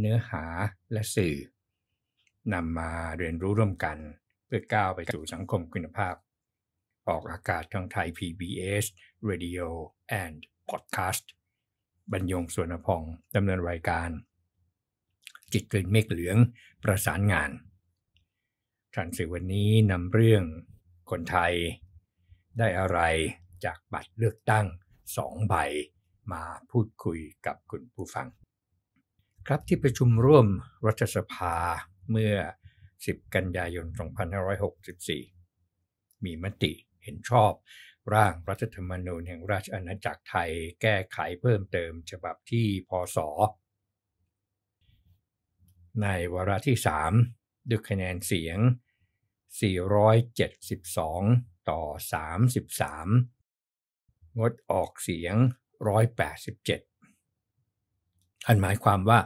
เนื้อหาและสื่อนำมาเรียนรู้ร่วมกันเพื่อก้าวไปสู่สังคมคุณภาพ ออกอากาศทางไทย PBS Radio and Podcast บรรยงสวนพองดำเนินรายการ จิตกลิ่นเมฆเหลืองประสานงานทันสื่อวันนี้นำเรื่องคนไทย ได้อะไรจากบัตรเลือกตั้งสองใบ มาพูดคุยกับคุณผู้ฟังครับที่ประชุมร่วมรัฐสภาเมื่อ 10 กันยายน 2564 มีมติเห็นชอบร่างรัฐธรรมนูญแห่งราชอาณาจักรไทยแก้ไขเพิ่มเติมฉบับที่พศในวาระที่ 3ด้วยคะแนนเสียง 472 ต่อ 33 งดออกเสียง 187อันหมายความว่า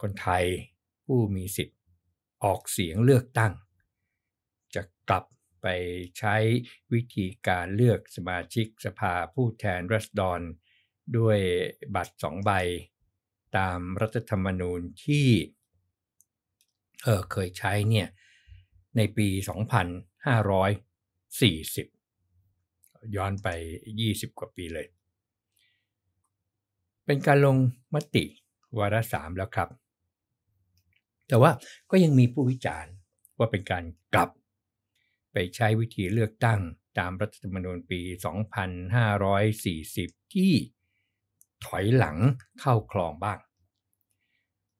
คนไทยผู้มีสิทธิ์ออกเสียงเลือกตั้ง จะกลับไปใช้วิธีการเลือกสมาชิกสภาผู้แทนรัศดรด้วยบัตรสองใบ ตามรัฐธรรมนูญที่เเคยใช้เนี่ยในปี 2540 ย้อนไป 20 กว่าปีเลย เป็นการลงมติวาระสามแล้วครับแต่ว่าก็ยังมีผู้วิจารณ์ว่าเป็นการกลับ ไปใช้วิธีเลือกตั้งตามรัฐธรรมนูญปี 2540 ที่ถอยหลังเข้าคลองบ้าง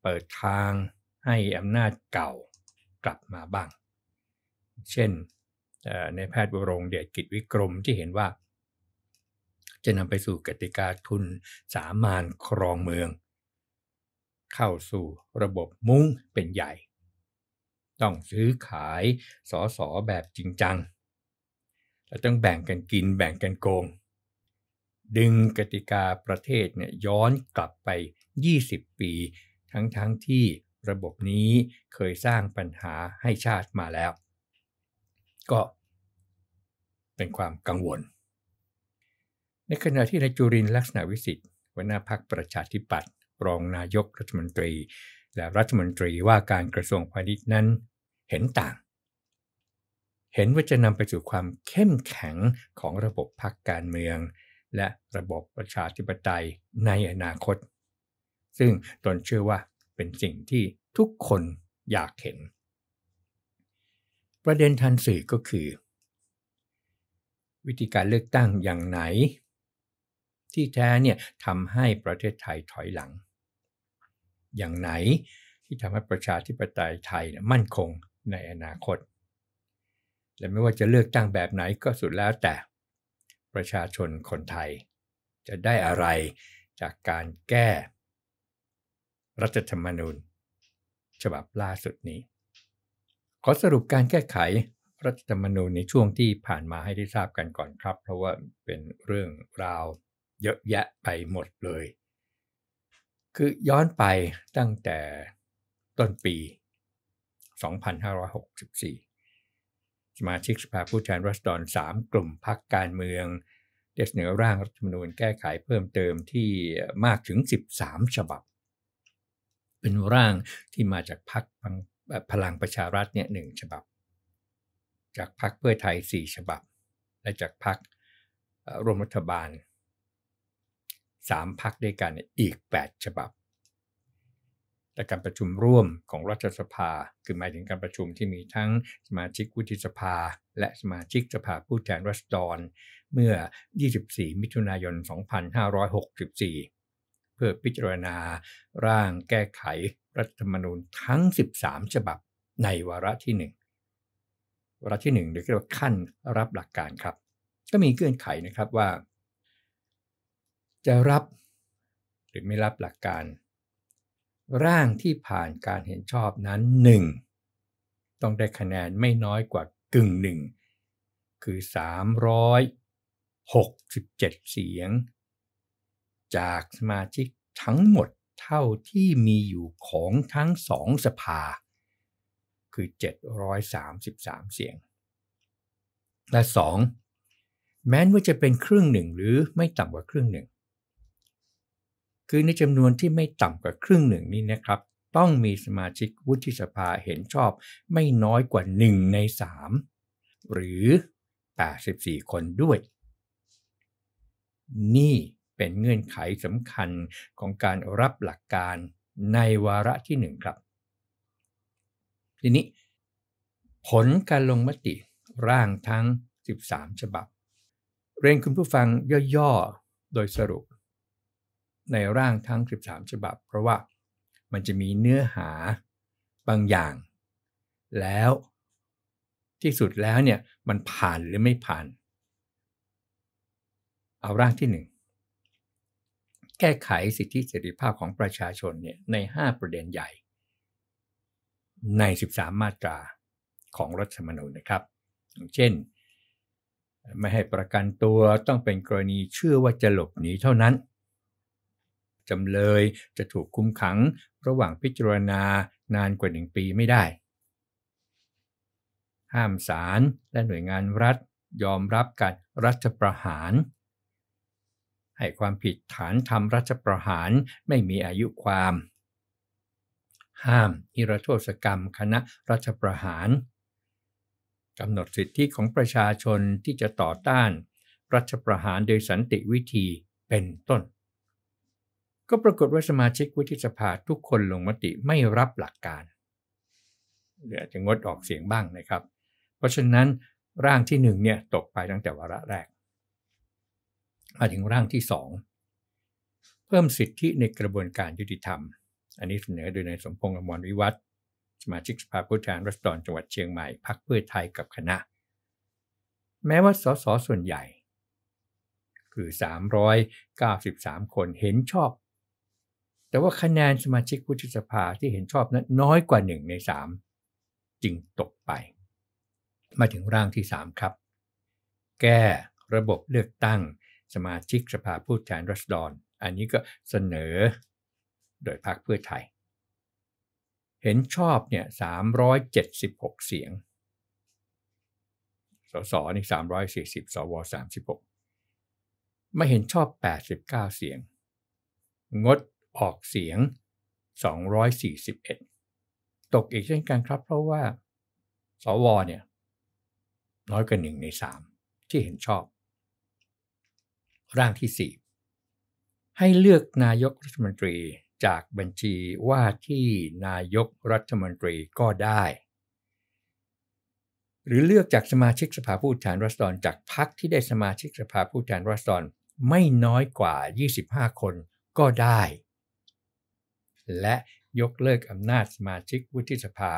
เปิดทางให้อำนาจเก่ากลับมาบ้าง เช่นในแพทย์วรงเดชกิจวิกรมที่เห็นว่า จะนำไปสู่กติกาทุนสามานครองเมืองเข้าสู่ระบบมุ้งเป็นใหญ่ ต้องซื้อขายสอสอแบบจริงจัง และต้องแบ่งกันกินแบ่งกันโกง ดึงกติกาประเทศเนี่ยย้อนกลับไป 20 ปี ทั้งๆทที่ระบบนี้เคยสร้างปัญหาให้ชาติมาแล้ว ก็เป็นความกังวล ในขณะที่นายจุรินลักษณะวิสิทธิ์หัวหน้าพักประชาธิปัตยรองนายกรัฐมนตรีและรัฐมนตรีว่าการกระทรวงพาณิชย์นั้นเห็นต่าง เห็นว่าจะนำไปสู่ความเข้มแข็งของระบบพักการเมือง และระบบประชาธิปไตยในอนาคต ซึ่งตนเชื่อว่าเป็นสิ่งที่ทุกคนอยากเห็น ประเด็นทันสื่อก็คือ วิธีการเลือกตั้งอย่างไหน ที่แท้เนี่ยทำให้ประเทศไทยถอยหลังอย่างไหนที่ทำให้ประชาธิปไตยไทยมั่นคงในอนาคต และไม่ว่าจะเลือกตั้งแบบไหนก็สุดแล้วแต่ ประชาชนคนไทย จะได้อะไรจากการแก้รัฐธรรมนูญ ฉบับล่าสุดนี้ ขอสรุปการแก้ไข รัฐธรรมนูญในช่วงที่ผ่านมาให้ได้ทราบกันก่อนครับ เพราะว่าเป็นเรื่องราวเยอะแยะไปหมดเลยคือย้อนไปตั้งแต่ต้นปี 2564 สมาชิกสภาผู้แทนรัศดร3 กลุ่มพักการเมืองได้เสนอร่างรัฐธรรมนูญแก้ไขเพิ่มเติมที่มากถึง 13 ฉบับ เป็นร่างที่มาจากพักพลังประชารัฐเนี่ยหฉบับ จากพักเพื่อไทย 4 ฉบับ และจากพักรวมรัฐบาล3พักด้วยกันอีก 8 ฉบับ แต่การประชุมร่วมของรัฐสภา คือหมายถึงการประชุมที่มีทั้งสมาชิกวุฒิสภาและสมาชิกสภาผู้แทนรัษฎรเมื่อ 24 มิถุนายน 2564 เพื่อพิจารณาร่างแก้ไขรัฐธรรมนูญทั้ง 13 ฉบับในวาระที่ 1 วาระที่1เรียกว่าขั้นรับหลักการครับก็มีเงื่อนไขนะครับว่าจะรับ หรือไม่รับหลักการ ร่างที่ผ่านการเห็นชอบนั้น 1. ต้องได้คะแนนไม่น้อยกว่ากึ่งหนึ่งคือ 367 เสียง จากสมาชิกทั้งหมดเท่าที่มีอยู่ของทั้งสองสภา คือ 733 เสียง และ 2. แม้ว่าจะเป็นครึ่งหนึ่งหรือไม่ต่ำกว่าครึ่งหนึ่งคือในจำนวนที่ไม่ต่ำกว่าครึ่งหนึ่งนี้นะครับ ต้องมีสมาชิกวุฒิสภาเห็นชอบไม่น้อยกว่า 1 ใน 3 หรือ 84 คนด้วย นี่เป็นเงื่อนไขสำคัญของการรับหลักการในวาระที่1ครับทีนี้ ผลการลงมติร่างทั้ง 13 ฉบับ เรียนคุณผู้ฟังย่อๆ โดยสรุปในร่างทั้ง 13 ฉบับ เพราะว่ามันจะมีเนื้อหาบางอย่าง แล้วที่สุดแล้วเนี่ยมันผ่านหรือไม่ผ่าน เอาร่างที่ 1 แก้ไขสิทธิเสรีภาพของประชาชนเนี่ยใน 5 ประเด็นใหญ่ ใน 13 มาตราของรัฐธรรมนูญนะครับ เช่นไม่ให้ประกันตัวต้องเป็นกรณีเชื่อว่าจะหลบหนีเท่านั้นจำเลยจะถูกคุมขังระหว่างพิจารณานานกว่าหนึ่งปีไม่ได้ ห้ามศาลและหน่วยงานรัฐยอมรับการรัฐประหาร ให้ความผิดฐานทำรัฐประหารไม่มีอายุความ ห้ามนิรโทษกรรมคณะรัฐประหารกำหนดสิทธิของประชาชนที่จะต่อต้านรัฐประหารโดยสันติวิธีเป็นต้นก็ปรากฏว่าสมาชิกวุฒิสภาทุกคนลงมติไม่รับหลักการหรืออาจจะงดออกเสียงบ้างนะครับ เพราะฉะนั้นร่างที่หนึ่งเนี่ยตกไปตั้งแต่วาระแรก มาถึงร่างที่สองเพิ่มสิทธิในกระบวนการยุติธรรม อันนี้เสนอโดยนายสมพงษ์อมรวิวัฒสมาชิกสภาผู้แทนรัศดรจังหวัดเชียงใหม่พักเพื่อไทยกับคณะ แม้ว่าสสส่วนใหญ่ คือ 393 คนเห็นชอบแต่ว่าคะแนนสมาชิกวุฒิสภาที่เห็นชอบนั้นน้อยกว่าหนึ่งในสามจึงตกไป มาถึงร่างที่ 3 ครับ แก้ระบบเลือกตั้งสมาชิกสภาผู้แทนรัศดรอันนี้ก็เสนอโดยพรรคเพื่อไทย เห็นชอบเนี่ย376 เสียง สสนี่340สว36 ไม่เห็นชอบ 89 เสียง งดออกเสียง 241 ตกอีกเช่นกันครับ เพราะว่าสวเนี่ยน้อยกว่าหนึ่งในสามที่เห็นชอบ ร่างที่ 4 ให้เลือกนายกรัฐมนตรีจากบัญชีว่าที่นายกรัฐมนตรีก็ได้ หรือเลือกจากสมาชิกสภาผู้แทนรัศดรจากพรรคที่ได้สมาชิกสภาผู้แทนรัศดรไม่น้อยกว่า 25 คนก็ได้และยกเลิกอำนาจสมาชิกวุฒิสภา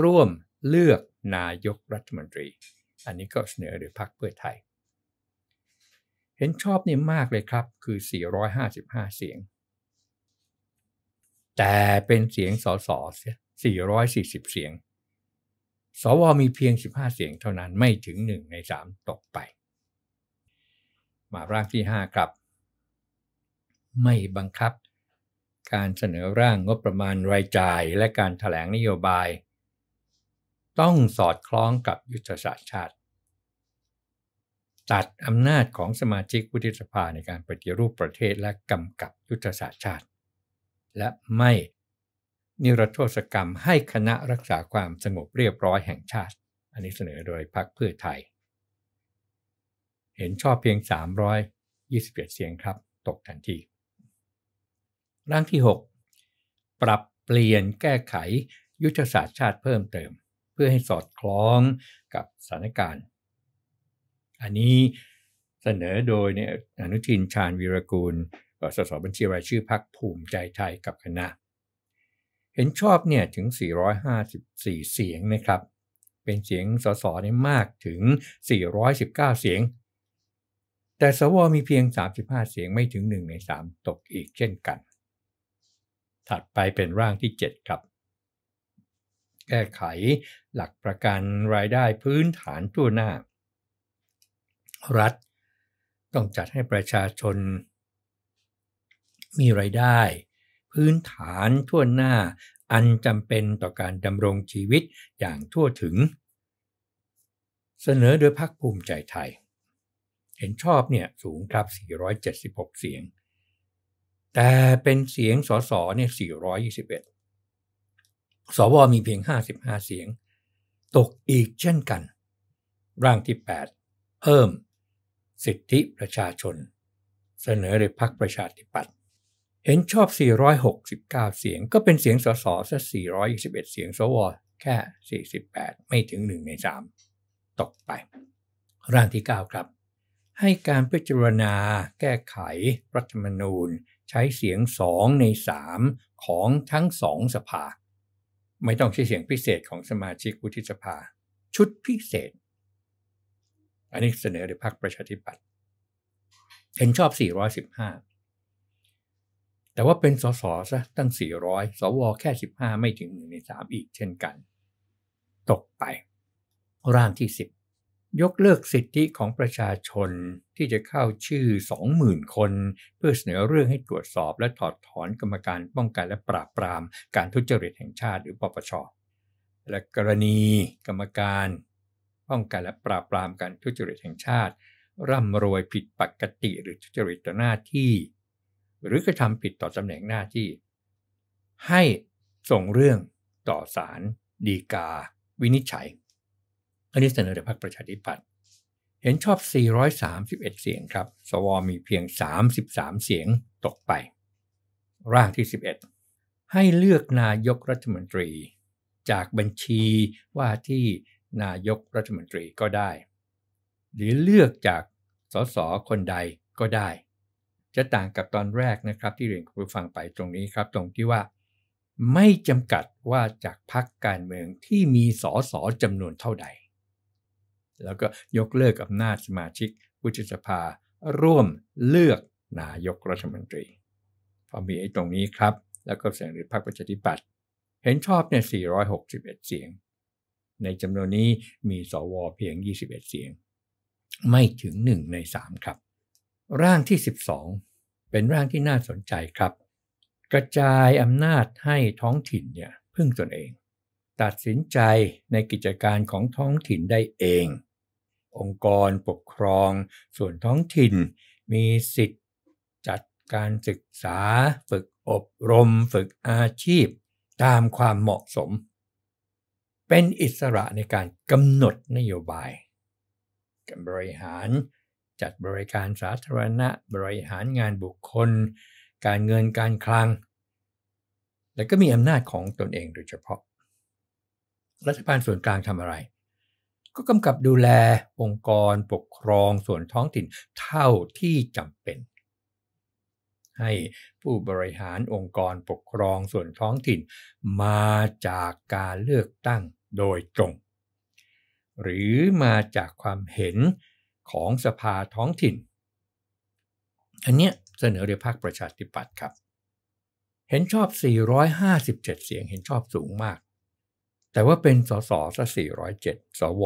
ร่วมเลือกนายกรัฐมนตรี อันนี้ก็เสนอโดยพรรคเพื่อไทย เห็นชอบนี่มากเลยครับคือ 455 เสียง แต่เป็นเสียงสส440 เสียง สวมีเพียง 15 เสียงเท่านั้นไม่ถึง 1 ใน 3 ตกไป มาร่างที่5ครับ ไม่บังคับการเสนอร่างงบประมาณรายจ่ายและการถแถลงนโยบาย ต้องสอดคล้องกับยุทธศาสตร์ชาติตัดอำนาจของสมาชิกวุฒิสภาในการปฏิรูปประเทศและกำกับยุทธศาสตร์ชาติ และไม่นิรโทษกรรมให้คณะรักษาความสงบเรียบร้อยแห่งชาติ อันนี้เสนอโดยพรรคเพื่อไทย เห็นชอบเพียง 321เสียงครับ ตกทันทีร่างที่ 6 ปรับเปลี่ยนแก้ไขยุทธศาสตร์ชาติเพิ่มเติม เพื่อให้สอดคล้องกับสถานการณ์ อันนี้เสนอโดยนอนุทินชาญวีรกูล สสบัญชีรายชื่อพักภูมิใจไทยกับคณะ เห็นชอบเนี่ยถึง 454 เสียงนะครับ เป็นเสียงสสเนี่ยมากถึง 419 เสียง แต่สวมีเพียง 35 เสียงไม่ถึง 1 ใน 3 ตกอีกเช่นกันถัดไปเป็นร่างที่7ครับแก้ไขหลักประกันรายได้พื้นฐานทั่วหน้า รัฐต้องจัดให้ประชาชนมีรายได้ พื้นฐานทั่วหน้าอันจำเป็นต่อการดำรงชีวิตอย่างทั่วถึงเสนอโดยพรรคภูมิใจไทย เห็นชอบเนี่ยสูงครับ 476 เสียงแต่เป็นเสียงสส เนี่ย 421 สวมีเพียง 55 เสียง ตกอีกเช่นกัน ร่างที่ 8 เพิ่ม สิทธิประชาชน เสนอโดยพรรคประชาธิปัตย์ เห็นชอบ 469 เสียง ก็เป็นเสียงสส ซะ 421 เสียงสว แค่ 48 ไม่ถึง 1 ใน 3 ตกไป ร่างที่9ครับ ให้การพิจารณาแก้ไขรัฐธรรมนูญใช้เสียงสองในสามของทั้งสองสภา ไม่ต้องใช้เสียงพิเศษของสมาชิกวุฒิสภา ชุดพิเศษ อันนี้เสนอโดยพรรคประชาธิปัตย์เห็นชอบ 415 แต่ว่าเป็นสสซะตั้ง 400 สวแค่ 15 ไม่ถึงหนึ่งในสามอีกเช่นกัน ตกไป ร่างที่ 10ยกเลิกสิทธิของประชาชนที่จะเข้าชื่อ 20,000 คน เพื่อเสนอเรื่องให้ตรวจสอบและถอดถอนกรรมการป้องกันและปราบปรามการทุจริตแห่งชาติ หรือปปช และกรณี กรรมการ ป้องกันและปราบปรามการทุจริตแห่งชาติร่ำรวยผิดปกติหรือทุจริตต่อหน้าที่ หรือกระทำผิดต่อตำแหน่งหน้าที่ ให้ ส่งเรื่อง ต่อศาลฎีกา วินิจฉัยอันนี้เสนอโดยพรรคประชาธิปัตย์เห็นชอบ 431 เสียงครับ สวมีเพียง 33 เสียงตกไปร่างที่ 11 ให้เลือกนายกรัฐมนตรีจากบัญชีว่าที่นายกรัฐมนตรีก็ได้ หรือเลือกจากสสคนใดก็ได้ จะต่างกับตอนแรกนะครับที่เรียนคุณผู้ฟังไปตรงนี้ครับ ตรงที่ว่า ไม่จำกัดว่าจากพักการเมืองที่มีสสจำนวนเท่าใดแล้วก็ยกเลิกอำนาจสมาชิก วุฒิสภาร่วมเลือกนายกรัฐมนตรี พอมีไอ้ตรงนี้ครับ แล้วก็เสียงหรือพรรคประชาธิปัตย์เห็นชอบเนี่ย 461 เสียง ในจำนวนนี้มีสวเพียง 21 เสียง ไม่ถึง 1 ใน 3 ครับ ร่างที่ 12 เป็นร่างที่น่าสนใจครับ กระจายอำนาจให้ท้องถิ่นเนี่ยพึ่งตนเอง ตัดสินใจในกิจการของท้องถิ่นได้เององค์กรปกครอง ส่วนท้องถิ่น มีสิทธิ์จัดการศึกษา ฝึกอบรม ฝึกอาชีพ ตามความเหมาะสม เป็นอิสระในการกำหนดนโยบายการบริหารจัดบริการสาธารณะ บริหารงานบุคคล การเงินการคลัง และก็มีอำนาจของตนเองโดยเฉพาะ รัฐบาลส่วนกลางทำอะไรก็กำกับดูแลองค์กรปกครองส่วนท้องถิ่นเท่าที่จำเป็น ให้ผู้บริหารองค์กรปกครองส่วนท้องถิ่นมาจากการเลือกตั้งโดยตรง หรือมาจากความเห็นของสภาท้องถิ่นอันเนี้ยเสนอโดยพรรคประชาธิปัตย์ครับ เห็นชอบ 457 เสียงเห็นชอบสูงมากแต่ว่าเป็นสสซะ407 สว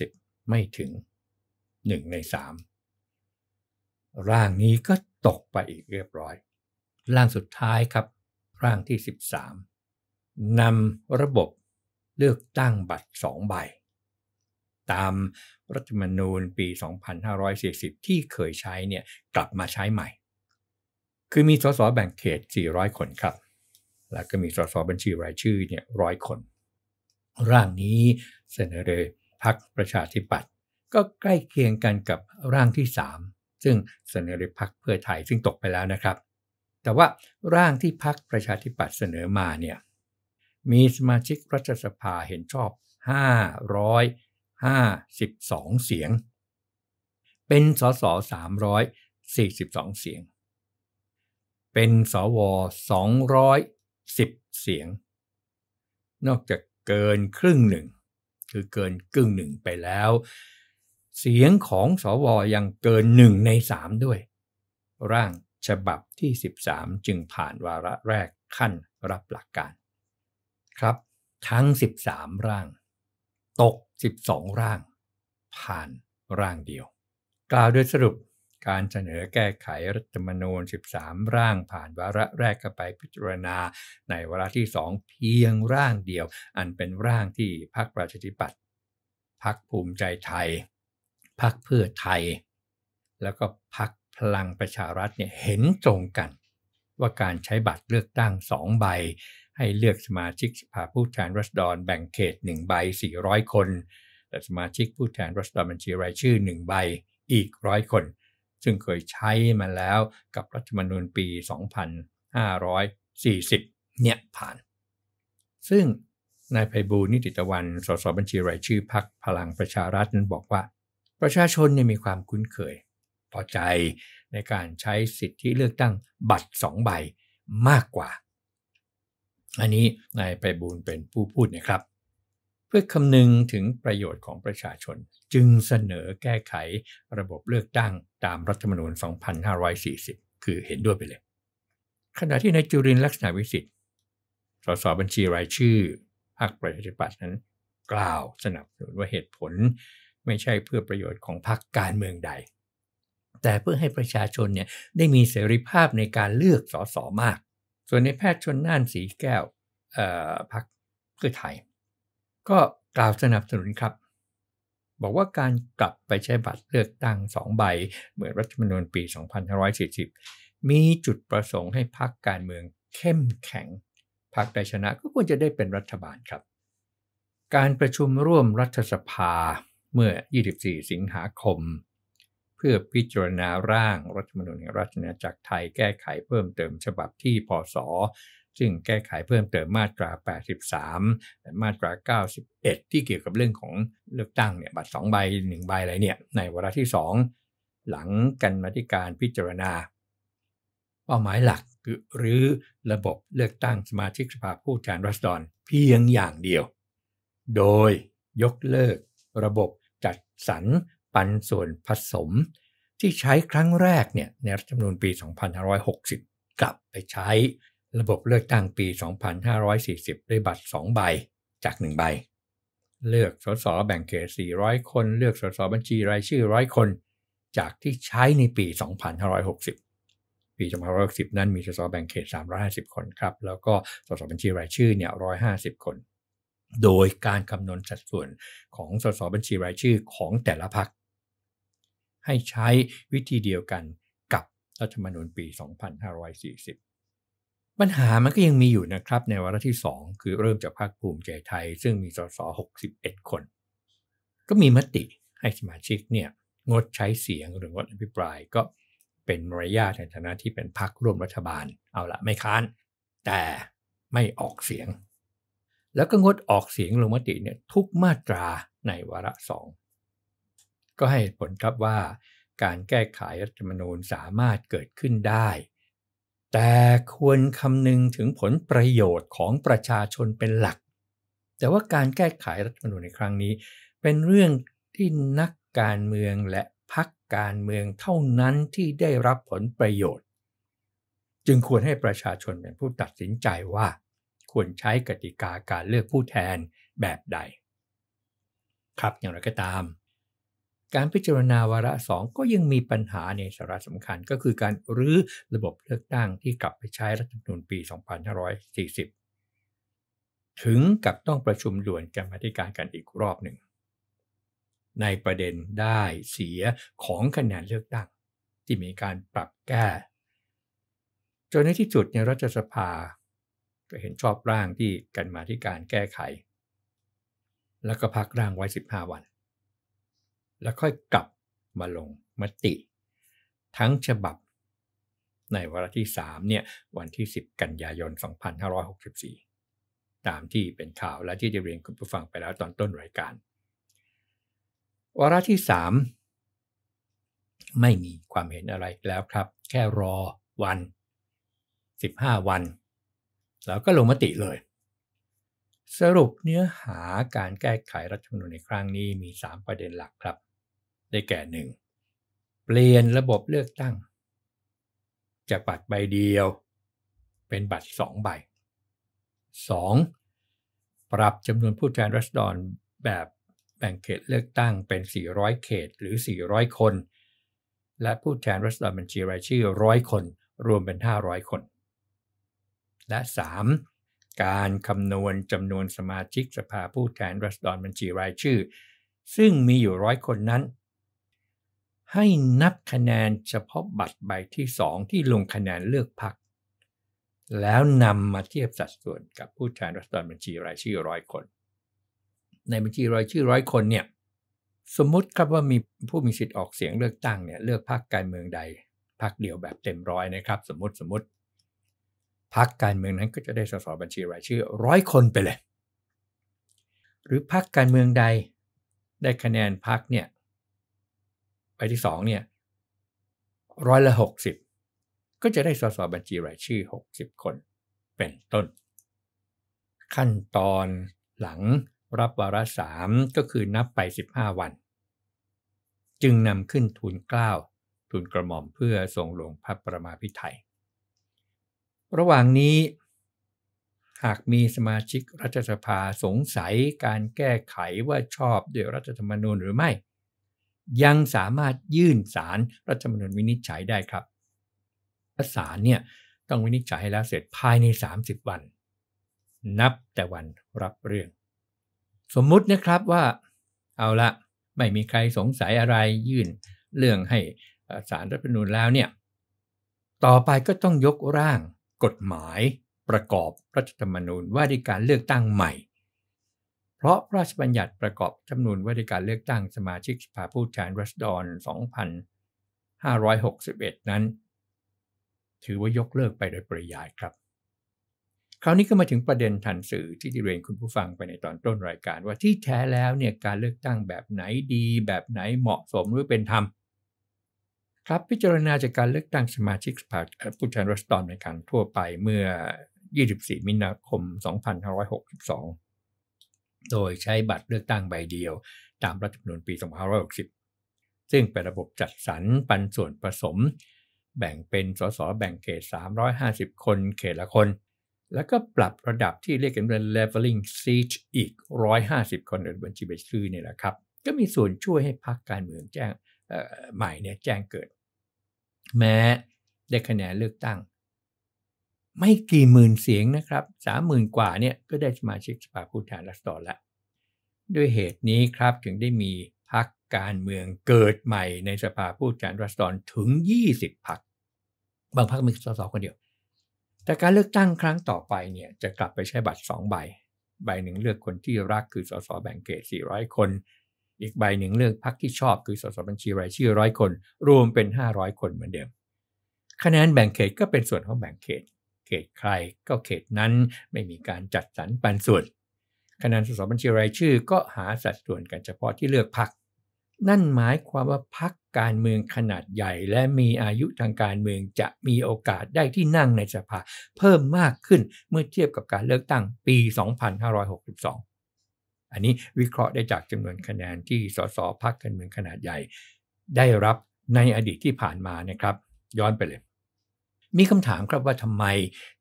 50 ไม่ถึง 1 ใน 3 ร่างนี้ก็ตกไปอีกเรียบร้อย ร่างสุดท้ายครับ ร่างที่ 13นำระบบเลือกตั้งบัตร 2 ใบ ตามรัฐธรรมนูญปี 2540 ที่เคยใช้เนี่ยกลับมาใช้ใหม่ คือมีสสแบ่งเขต 400 คนครับ แล้วก็มีสสบัญชีรายชื่อเนี่ยร้อยคนร่างนี้เสนอโดยพรรคประชาธิปัตย์ก็ใกล้เคียงกันกับร่างที่ 3 ซึ่งเสนอโดยพรรคเพื่อไทย ซึ่งตกไปแล้วนะครับ แต่ว่าร่างที่พรรคประชาธิปัตย์เสนอมาเนี่ยมีสมาชิกรัฐสภาเห็นชอบ 552 เสียง เป็นสส342เสียง เป็นสว210เสียง นอกจากเกินครึ่งหนึ่งคือเกินกึ่งหนึ่งไปแล้ว เสียงของสวยังเกินหนึ่งในสามด้วย ร่างฉบับที่ 13 จึงผ่านวาระแรกขั้นรับหลักการ ครับ ทั้ง 13 ร่าง ตก 12 ร่าง ผ่านร่างเดียว กล่าวโดยสรุปการเสนอแก้ไขรัฐธรรมนูญ 13 ร่างผ่านวาระแรกก็ไปพิจารณาในวาระที่ 2 เพียงร่างเดียว อันเป็นร่างที่พรรคประชาธิปัตย์พรรคภูมิใจไทยพรรคเพื่อไทย แล้วก็พรรคพลังประชารัฐเนี่ยเห็นตรงกัน ว่าการใช้บัตรเลือกตั้งสองใบ ให้เลือกสมาชิกสภาผู้แทนรัษฎรแบ่งเขต1ใบ 400 คนและสมาชิกผู้แทนรัษฎรบัญชีรายชื่อ1ใบอีกร้อยคนซึ่งเคยใช้มาแล้วกับรัฐธรรมนูญปี 2540 เนี่ยผ่าน ซึ่งนายไพบูลนิติตะวันสสบัญชีรายชื่อพักพลังประชารัฐนั้นบอกว่า ประชาชนเนี่ยมีความคุ้นเคย พอใจในการใช้สิทธิเลือกตั้งบัตรสองใบมากกว่า อันนี้นายไพบูลเป็นผู้พูดนะครับเพื่อคำนึงถึงประโยชน์ของประชาชน จึงเสนอแก้ไขระบบเลือกตั้งตามรัฐธรรมนูญ2540 คือเห็นด้วยไปเลย ขณะที่นายจุรินลักษณะวิสิทธิ์สสบัญชีรายชื่อพรรคประชาธิปัตย์นั้น กล่าวสนับสนุนว่าเหตุผล ไม่ใช่เพื่อประโยชน์ของพรรคการเมืองใด แต่เพื่อให้ประชาชนเนี่ยได้มีเสรีภาพในการเลือกสสมาก ส่วนในแพทย์ชนน่านสีแก้วพรรคเพื่อไทยก็กล่าวสนับสนุนครับ บอกว่าการกลับไปใช้บัตรเลือกตั้งสองใบ เหมือนรัฐธรรมนูญปี 2540 มีจุดประสงค์ให้พรรคการเมืองเข้มแข็งพรรคใดชนะก็ควรจะได้เป็นรัฐบาลครับ การประชุมร่วมรัฐสภาเมื่อ 24 สิงหาคม เพื่อพิจารณาร่างรัฐธรรมนูญแห่งราชอาณาจักรไทยแก้ไขเพิ่มเติมฉบับที่พศซึ่งแก้ไขเพิ่มเติมมาตรา 83แต่มาตรา 91 ที่เกี่ยวกับเรื่องของเลือกตั้งเนี่ย บัตร2ใบ1ใบอะไรเนี่ย ในวาระที่ 2 หลังกันมาธิการพิจารณา เป้าหมายหลักคือหรือระบบเลือกตั้งสมาชิกสภาผู้แทนรัศดรเพียงอย่างเดียว โดยยกเลิกระบบจัดสรรปันส่วนผสมที่ใช้ครั้งแรกเนี่ยในรัฐธรรมนูญปี 2560 กลับไปใช้ระบบเลือกตั้งปี 2540 ได้บัตร 2 ใบจาก 1 ใบ เลือกสส แบ่งเขต400 คน เลือกสส บัญชีรายชื่อ100คน จากที่ใช้ในปี 2560 ปี 2560 นั้นมีสส แบ่งเขต 350 คนครับ แล้วก็สส บัญชีรายชื่อเนี่ย150 คน โดยการคำนวณสัดส่วนของสส บัญชีรายชื่อของแต่ละพรรคให้ใช้วิธีเดียวกันกับรัฐธรรมนูญปี 2540ปัญหามันก็ยังมีอยู่นะครับในวาระที่ 2 คือเริ่มจากพรรคภูมิใจไทย ซึ่งมีสสหกสิบ็ดคน ก็มีมติให้สมาชิกเนี่ยงดใช้เสียงหรืองดอภิปรายก็เป็นมารยาทในฐานะที่เป็นพรรคร่วมรัฐบาล เอาละไม่ค้านแต่ไม่ออกเสียง แล้วก็งดออกเสียงลงมติเนี่ยทุกมาตราในวาระสองก็ให้ผลครับว่าการแก้ไขรัฐธรรมนูญสามารถเกิดขึ้นได้แต่ควรคำนึงถึงผลประโยชน์ของประชาชนเป็นหลัก แต่ว่าการแก้ไขรัฐธรรมนูญในครั้งนี้ เป็นเรื่องที่นักการเมืองและพักการเมืองเท่านั้นที่ได้รับผลประโยชน์ จึงควรให้ประชาชนเป็นผู้ตัดสินใจว่าควรใช้กติกาการเลือกผู้แทนแบบใด ครับอย่างไรก็ตามการพิจารณาวาระสองก็ยังมีปัญหาในสาระสำคัญก็คือการรื้อระบบเลือกตั้งที่กลับไปใช้รัฐธรรมนูญปี 2540 ถึงกับต้องประชุมด่วนกรรมธิการกันอีกรอบหนึ่ง ในประเด็นได้เสียของคะแนนเลือกตั้งที่มีการปรับแก้ จนในที่สุดในรัฐสภาก็เห็นชอบร่างที่กันมาธิการแก้ไข แล้วก็พักร่างไว้ 15 วันแล้วค่อยกลับมาลงมติ ทั้งฉบับในวาระที่3เนี่ยวันที่ 10 กันยายน 2564 ตามที่เป็นข่าวและที่จะเรียนคุณผู้ฟังไปแล้วตอนต้นรายการ วาระที่ 3 ไม่มีความเห็นอะไรแล้วครับ แค่รอวัน 15 วันแล้วก็ลงมติเลยสรุปเนื้อหาการแก้ไขรัฐธรรมนูญในครั้งนี้มี 3 ประเด็นหลักครับ ได้แก่ 1. เปลี่ยนระบบเลือกตั้งจากบัตรใบเดียว เป็นบัตร 2 ใบ 2. ปรับจำนวนผู้แทนรัศดรแบบแบ่งเขตเลือกตั้งเป็น 400 เขตหรือ 400 คน และผู้แทนรัศดรบัญชีรายชื่อ 100 คนรวมเป็น 500 คน และ 3. การคำนวณจำนวนสมาชิกสภาผู้แทนรัศดรบัญชีรายชื่อ ซึ่งมีอยู่ร้อยคนนั้น ให้นับคะแนนเฉพาะบัตรใบที่สองที่ลงคะแนนเลือกพรรคแล้วนำมาเทียบสัดส่วนกับผู้แทนรัศดรบัญชีรายชื่อร้อยคน ในบัญชีรายชื่อร้อยคนเนี่ยสมมุติครับว่ามีผู้มีสิทธิ์ออกเสียงเลือกตั้งเนี่ยเลือกพรรคการเมืองใดพรรคเดียวแบบเต็มร้อยนะครับสมมติสมมติพักการเมืองนั้นก็จะได้สสบัญชีรายชื่อร้อยคนไปเลย หรือพักการเมืองใดได้คะแนนพักเนี่ยไปที่สองเนี่ยร้อยละหกสิบก็จะได้สสบัญชีรายชื่อหกสิบคนเป็นต้น ขั้นตอนหลังรับวาระสามก็คือนับไปสิบห้าวัน จึงนำขึ้นทูลเกล้าทูลกระหม่อมเพื่อทรงลงพระประมาพิไทยระหว่างนี้หากมีสมาชิกรัฐสภาสงสัยการแก้ไขว่าชอบด้วยรัฐธรรมนูญหรือไม่ ยังสามารถยื่นสารรัฐธรรมนูญวินิจฉัยได้ครับสารเนี่ยต้องวินิจฉัยให้แล้วเสร็จภายใน 30 วัน นับแต่วันรับเรื่อง สมมุตินะครับว่าเอาละไม่มีใครสงสัยอะไรยื่นเรื่องให้สารรัฐธรรมนูญแล้วเนี่ยต่อไปก็ต้องยกร่างกฎหมายประกอบรัฐธรรมนูญว่าด้วยการเลือกตั้งใหม่ เพราะพระราชบัญญัติประกอบจำนวนว่าด้การเลือกตั้งสมาชิกสภาผู้แทนรัศดร2561 นั้น ถือว่ายกเลิกไปโดยปริยายครับ คราวนี้ก็มาถึงประเด็นทันสื่อที่ดิเรียนคุณผู้ฟังไปในตอนต้นรายการว่าที่แท้แล้วเนี่ยการเลือกตั้งแบบไหนดีแบบไหนเหมาะสมหรือเป็นธรรมครับพิจารณาจากการเลือกตั้งสมาชิกสภาผู้แทนรัศดรในการทั่วไปเมื่อ 24มินาคม2562 โดยใช้บัตรเลือกตั้งใบเดียวตามรัฐธรรมนูญปี2560 ซึ่งเป็นระบบจัดสรรปันส่วนผสม แบ่งเป็นสสแบ่งเขต 350 คนเขตละคน แล้วก็ปรับระดับที่เรียกกันเป็น leveling seat อีก 150 คนในบัญชีบัญชีนี่แหละครับก็มีส่วนช่วยให้พรรคการเมืองแจ้งใหม่เนี่ยแจ้งเกิดแม้ได้คะแนนเลือกตั้งไม่กี่หมื่นเสียงนะครับสามหมื่นกว่าเนี่ยก็ได้สมาชิกสภาผู้แทนราษฎรละด้วยเหตุนี้ครับถึงได้มีพรรคการเมืองเกิดใหม่ในสภาผู้แทนราษฎรถึง 20พรรคบางพรรคมีสสคนเดียว แต่การเลือกตั้งครั้งต่อไปเนี่ยจะกลับไปใช้บัตร2ใบ ใบหนึ่งเลือกคนที่รักคือสสแบ่งเขต400 คนอีกใบหนึ่งเลือกพรรคที่ชอบคือสสบัญชีรายชื่อร้อยคน รวมเป็น 500 คนเหมือนเดิม คะแนนแบ่งเขตก็เป็นส่วนของแบ่งเขต เขตใครก็เขตนั้นไม่มีการจัดสรรปันส่วนคะแนนสสบัญชีรายชื่อก็หาสัดส่วนกันเฉพาะที่เลือกพรรค นั่นหมายความว่าพรรคการเมืองขนาดใหญ่ และมีอายุทางการเมืองจะมีโอกาสได้ที่นั่งในสภาเพิ่มมากขึ้นเมื่อเทียบกับการเลือกตั้งปี2562อันนี้วิเคราะห์ได้จากจำนวนคะแนนที่สสพักการเมืองขนาดใหญ่ ได้รับในอดีตที่ผ่านมานะครับ ย้อนไปเลย มีคำถามครับว่าทำไม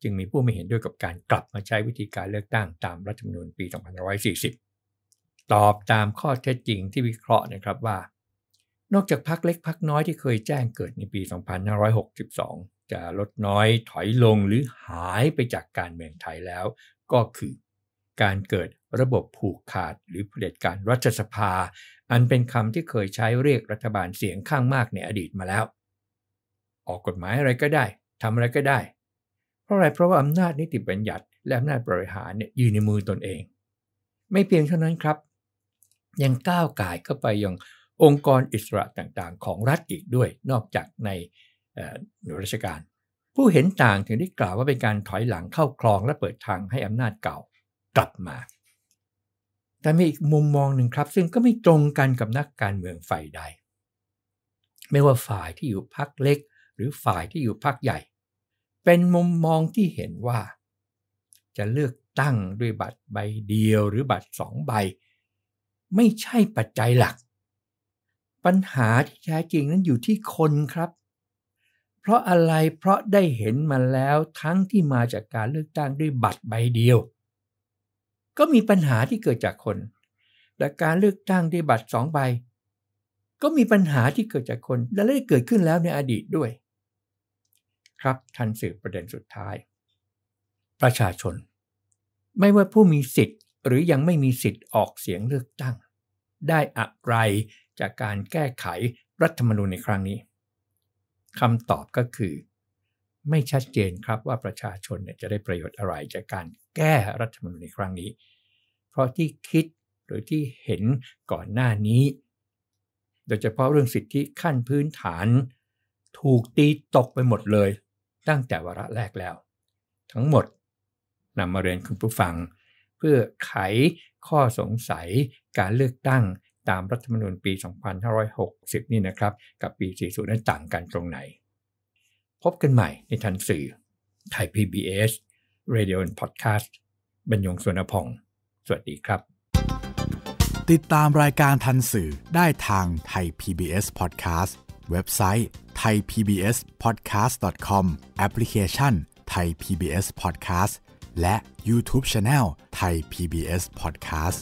จึงมีผู้ไม่เห็นด้วยกับการกลับมาใช้วิธีการเลือกตั้งตามรัฐธรรมนูญปี2540 ตอบตามข้อเท็จจริงที่วิเคราะห์นะครับว่า นอกจากพักเล็กพักน้อยที่เคยแจ้งเกิดในปี 2562 จะลดน้อยถอยลงหรือหายไปจากการเมืองไทยแล้ว ก็คือการเกิดระบบผูกขาดหรือเผด็จการรัฐสภา อันเป็นคำที่เคยใช้เรียกรัฐบาลเสียงข้างมากในอดีตมาแล้ว ออกกฎหมายอะไรก็ได้ทำอะไรก็ได้ เพราะอะไรเพราะว่าอำนาจนิติบัญญัติ และอำนาจบริหารเนี่ยอยู่ในมือตนเอง ไม่เพียงเท่านั้นครับ ยังก้าวไก่เข้าไปยังองค์กรอิสระต่างๆของรัฐอีกด้วยนอกจากในหน่วยราชการ ผู้เห็นต่างถึงได้กล่าวว่าเป็นการถอยหลังเข้าคลองและเปิดทางให้อำนาจเก่ากลับมาแต่มีอีกมุมมองหนึ่งครับ ซึ่งก็ไม่ตรงกันกับนักการเมืองฝ่ายใด ไม่ว่าฝ่ายที่อยู่พักเล็ก หรือฝ่ายที่อยู่พักใหญ่ เป็นมุมมองที่เห็นว่า จะเลือกตั้งด้วยบัตรใบเดียว หรือบัตรสองใบ ไม่ใช่ปัจจัยหลัก ปัญหาที่แท้จริงนั้นอยู่ที่คนครับ เพราะอะไรเพราะได้เห็นมาแล้วทั้งที่มาจากการเลือกตั้งด้วยบัตรใบเดียวก็มีปัญหาที่เกิดจากคน และการเลือกตั้งได้บัตรสองใบ ก็มีปัญหาที่เกิดจากคน และได้เกิดขึ้นแล้วในอดีตด้วย ครับ ทันสื่อประเด็นสุดท้าย ประชาชน ไม่ว่าผู้มีสิทธิ์หรือยังไม่มีสิทธิ์ออกเสียงเลือกตั้ง ได้อะไรจากการแก้ไขรัฐธรรมนูญในครั้งนี้คำตอบก็คือ ไม่ชัดเจนครับว่าประชาชนจะได้ประโยชน์อะไรจากการแก้รัฐธรรมนูญในครั้งนี้ เพราะที่คิด หรือที่เห็นก่อนหน้านี้ โดยเฉพาะเรื่องสิทธิขั้นพื้นฐาน ถูกตีตกไปหมดเลย ตั้งแต่วาระแรกแล้ว ทั้งหมดนำมาเรียนคุณผู้ฟัง เพื่อไขข้อสงสัยการเลือกตั้งตามรัฐธรรมนูญปี 2560 นี่นะครับ กับปี 40นั้นต่างกันตรงไหน พบกันใหม่ในทันสื่อไทย PBS Radio and Podcast บรรยงสวนพอง สวัสดีครับ ติดตามรายการทันสื่อได้ทางไทย PBS Podcast เว็บไซต์ thaipbspodcast.com แอปพลิเคชัน Thai PBS Podcast และ YouTube Channel Thai PBS Podcast